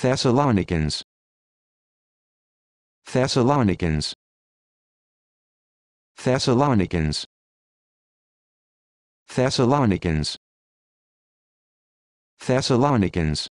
Thessalonians Thessalonians Thessalonians Thessalonians Thessalonians